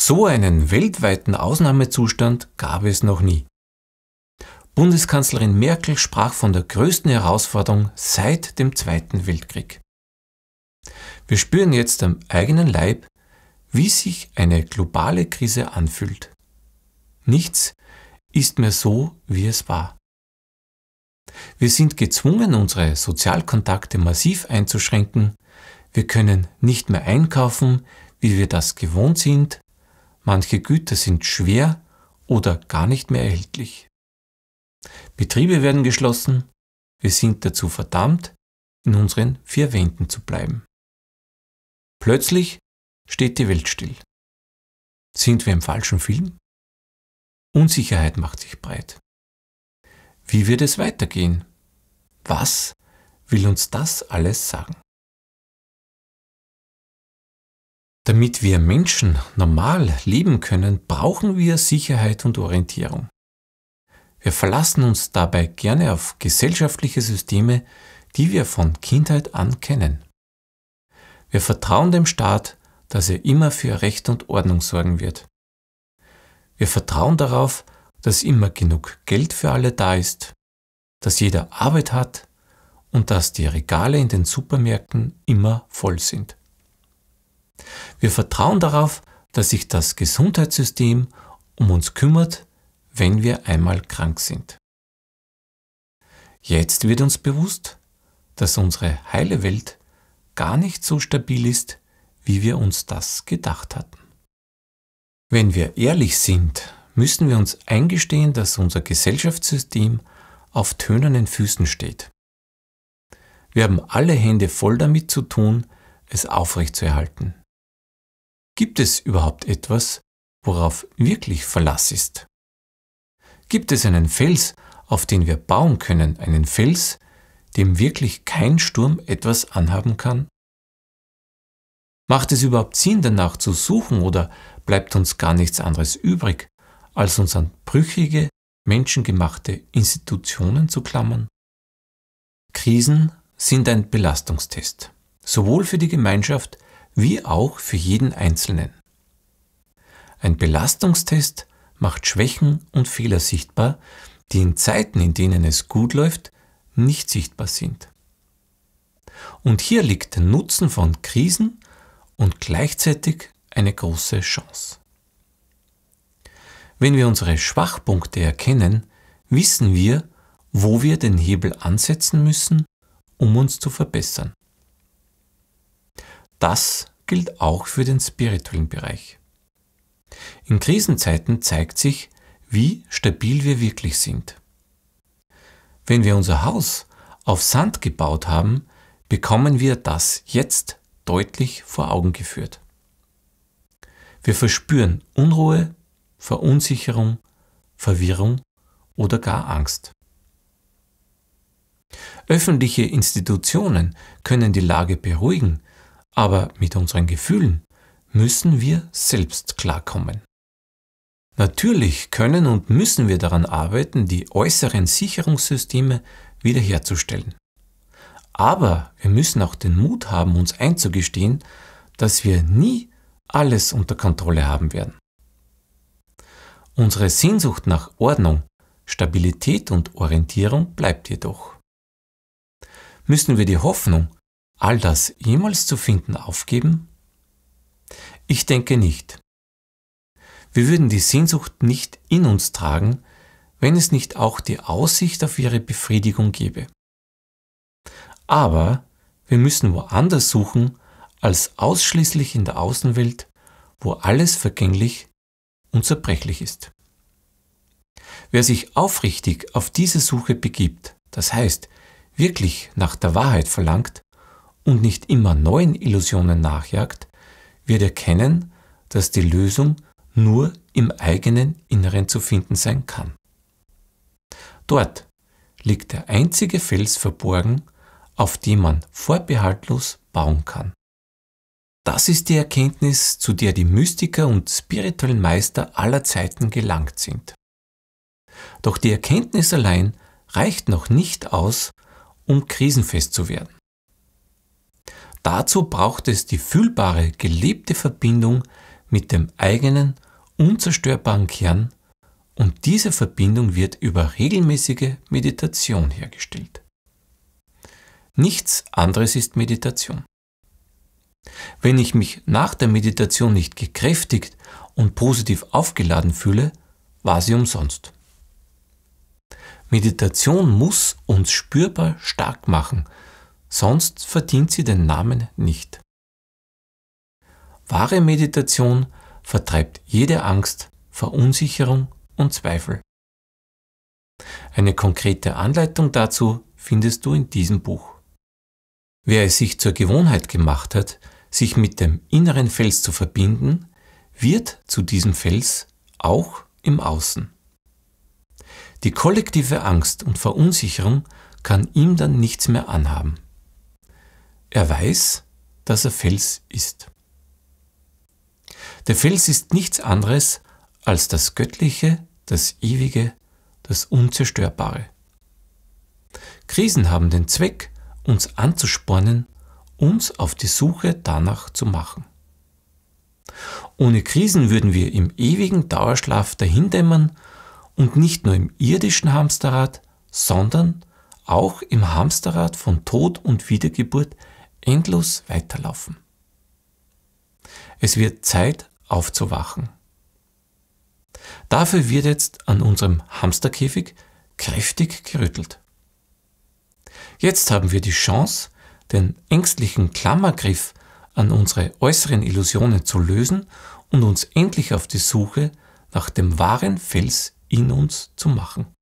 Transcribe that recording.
So einen weltweiten Ausnahmezustand gab es noch nie. Bundeskanzlerin Merkel sprach von der größten Herausforderung seit dem Zweiten Weltkrieg. Wir spüren jetzt am eigenen Leib, wie sich eine globale Krise anfühlt. Nichts ist mehr so, wie es war. Wir sind gezwungen, unsere Sozialkontakte massiv einzuschränken. Wir können nicht mehr einkaufen, wie wir das gewohnt sind. Manche Güter sind schwer oder gar nicht mehr erhältlich. Betriebe werden geschlossen. Wir sind dazu verdammt, in unseren vier Wänden zu bleiben. Plötzlich steht die Welt still. Sind wir im falschen Film? Unsicherheit macht sich breit. Wie wird es weitergehen? Was will uns das alles sagen? Damit wir Menschen normal leben können, brauchen wir Sicherheit und Orientierung. Wir verlassen uns dabei gerne auf gesellschaftliche Systeme, die wir von Kindheit an kennen. Wir vertrauen dem Staat, dass er immer für Recht und Ordnung sorgen wird. Wir vertrauen darauf, dass immer genug Geld für alle da ist, dass jeder Arbeit hat und dass die Regale in den Supermärkten immer voll sind. Wir vertrauen darauf, dass sich das Gesundheitssystem um uns kümmert, wenn wir einmal krank sind. Jetzt wird uns bewusst, dass unsere heile Welt gar nicht so stabil ist, wie wir uns das gedacht hatten. Wenn wir ehrlich sind, müssen wir uns eingestehen, dass unser Gesellschaftssystem auf tönernen Füßen steht. Wir haben alle Hände voll damit zu tun, es aufrechtzuerhalten. Gibt es überhaupt etwas, worauf wirklich Verlass ist? Gibt es einen Fels, auf den wir bauen können, einen Fels, dem wirklich kein Sturm etwas anhaben kann? Macht es überhaupt Sinn, danach zu suchen oder bleibt uns gar nichts anderes übrig, als uns an brüchige, menschengemachte Institutionen zu klammern? Krisen sind ein Belastungstest, sowohl für die Gemeinschaft wie auch für jeden Einzelnen. Ein Belastungstest macht Schwächen und Fehler sichtbar, die in Zeiten, in denen es gut läuft, nicht sichtbar sind. Und hier liegt der Nutzen von Krisen und gleichzeitig eine große Chance. Wenn wir unsere Schwachpunkte erkennen, wissen wir, wo wir den Hebel ansetzen müssen, um uns zu verbessern. Das gilt auch für den spirituellen Bereich. In Krisenzeiten zeigt sich, wie stabil wir wirklich sind. Wenn wir unser Haus auf Sand gebaut haben, bekommen wir das jetzt deutlich vor Augen geführt. Wir verspüren Unruhe, Verunsicherung, Verwirrung oder gar Angst. Öffentliche Institutionen können die Lage beruhigen, aber mit unseren Gefühlen müssen wir selbst klarkommen. Natürlich können und müssen wir daran arbeiten, die äußeren Sicherungssysteme wiederherzustellen. Aber wir müssen auch den Mut haben, uns einzugestehen, dass wir nie alles unter Kontrolle haben werden. Unsere Sehnsucht nach Ordnung, Stabilität und Orientierung bleibt jedoch. Müssen wir die Hoffnung, all das jemals zu finden aufgeben? Ich denke nicht. Wir würden die Sehnsucht nicht in uns tragen, wenn es nicht auch die Aussicht auf ihre Befriedigung gäbe. Aber wir müssen woanders suchen als ausschließlich in der Außenwelt, wo alles vergänglich und zerbrechlich ist. Wer sich aufrichtig auf diese Suche begibt, das heißt wirklich nach der Wahrheit verlangt, und nicht immer neuen Illusionen nachjagt, wird erkennen, dass die Lösung nur im eigenen Inneren zu finden sein kann. Dort liegt der einzige Fels verborgen, auf dem man vorbehaltlos bauen kann. Das ist die Erkenntnis, zu der die Mystiker und spirituellen Meister aller Zeiten gelangt sind. Doch die Erkenntnis allein reicht noch nicht aus, um krisenfest zu werden. Dazu braucht es die fühlbare, gelebte Verbindung mit dem eigenen, unzerstörbaren Kern und diese Verbindung wird über regelmäßige Meditation hergestellt. Nichts anderes ist Meditation. Wenn ich mich nach der Meditation nicht gekräftigt und positiv aufgeladen fühle, war sie umsonst. Meditation muss uns spürbar stark machen, sonst verdient sie den Namen nicht. Wahre Meditation vertreibt jede Angst, Verunsicherung und Zweifel. Eine konkrete Anleitung dazu findest du in diesem Buch. Wer es sich zur Gewohnheit gemacht hat, sich mit dem inneren Fels zu verbinden, wird zu diesem Fels auch im Außen. Die kollektive Angst und Verunsicherung kann ihm dann nichts mehr anhaben. Er weiß, dass er Fels ist. Der Fels ist nichts anderes als das Göttliche, das Ewige, das Unzerstörbare. Krisen haben den Zweck, uns anzuspornen, uns auf die Suche danach zu machen. Ohne Krisen würden wir im ewigen Dauerschlaf dahindämmern und nicht nur im irdischen Hamsterrad, sondern auch im Hamsterrad von Tod und Wiedergeburt endlos weiterlaufen. Es wird Zeit aufzuwachen. Dafür wird jetzt an unserem Hamsterkäfig kräftig gerüttelt. Jetzt haben wir die Chance, den ängstlichen Klammergriff an unsere äußeren Illusionen zu lösen und uns endlich auf die Suche nach dem wahren Fels in uns zu machen.